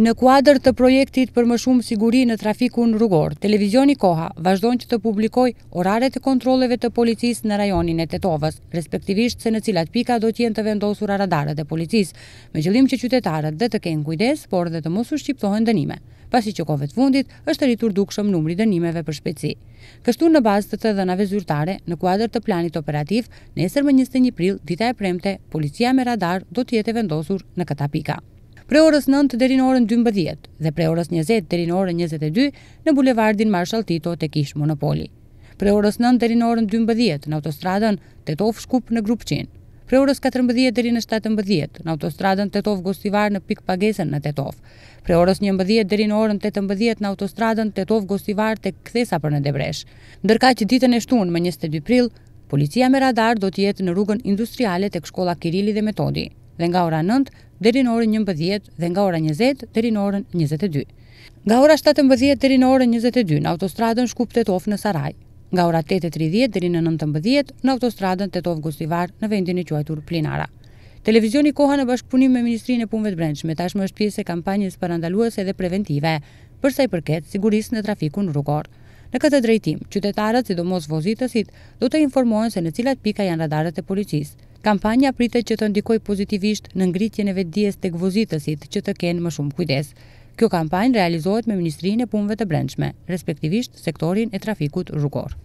Në kuadrë të projektit për më shumë siguri në trafikun rrugor, Televizioni Koha vazhdojnë që të publikoj oraret e kontroleve të policis në rajonin e Tetovës, respektivisht se në cilat pika do tjenë të a radarët e policis, me gjëllim që qytetarët dhe të kenë kujdes, por dhe të mos u shqiptohen dënime pasi që kovet fundit është rritur dukshëm numri dënimeve për shpeci. Kështu në bazë të të dhënave zyrtare, në kuadrë të planit operativ, nesër më 21 pril, dita e premte, policia me radar do tjetë e vendosur në këta pika pre orës 9 deri në orën 12 dhe pre orës 20 deri në orën 22 në bulevardin Marshall Tito të Kish Monopoli. Pre orës 9 deri në orën 12 në autostradën Tetov Shkup në Grupçin. Pre orës 14 deri në 17 në autostradën Tetov Gostivar në pik pagesën në Tetov. Pre orës 11 deri në orën 18 në autostradën Tetov Gostivar tek kthesa për në Debresh. Ndërkaq ditën e shtunë më 22 pril, policia me radar do të jetë në rrugën industriale tek shkolla Kirili dhe Metodi dhe nga ora 9 deri në orën 11 dhe nga ora 20 deri në orën 22. Nga ora 17 deri në orën 22 në autostradën Shkup Tetov në Saraj, nga ora 8:30 deri në 19:00 në autostradën Tetov Gustivar në vendin e quajtur Plinara. Televizioni Koha në bashkëpunim me Ministrinë e Punëve të Brendshme tashmë është pjesë e kampanjës parandaluese dhe preventive për sa i përket sigurisë në trafikun rrugor. Në këtë drejtim, qytetarët, sidomos vozitësit, do të informohen se në cilat pika janë radarët e policisë. Kampanja pritet që të ndikoj pozitivisht në ngritjen e vetëdijes tek vozitësit që të kenë më shumë kujdes. Kjo kampanjë realizohet me Ministrinë e Punëve të Brendshme, respektivisht sektorin e trafikut rrugor.